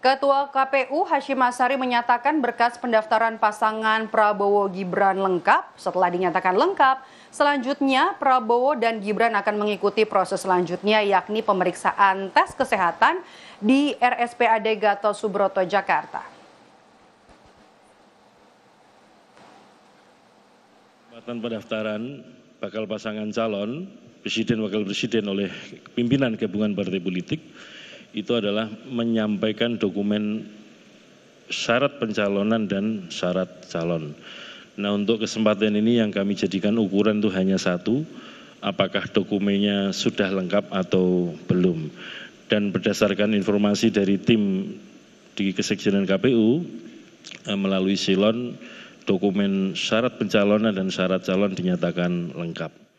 Ketua KPU Hashim Asari menyatakan berkas pendaftaran pasangan Prabowo Gibran lengkap. Setelah dinyatakan lengkap, selanjutnya Prabowo dan Gibran akan mengikuti proses selanjutnya yakni pemeriksaan tes kesehatan di RSPAD Gatot Subroto Jakarta. Pembatan pendaftaran bakal pasangan calon presiden wakil presiden oleh pimpinan gabungan partai politik itu adalah menyampaikan dokumen syarat pencalonan dan syarat calon. Nah untuk kesempatan ini yang kami jadikan ukuran itu hanya satu, apakah dokumennya sudah lengkap atau belum. Dan berdasarkan informasi dari tim di Kesekjenan KPU eh, melalui silon dokumen syarat pencalonan dan syarat calon dinyatakan lengkap.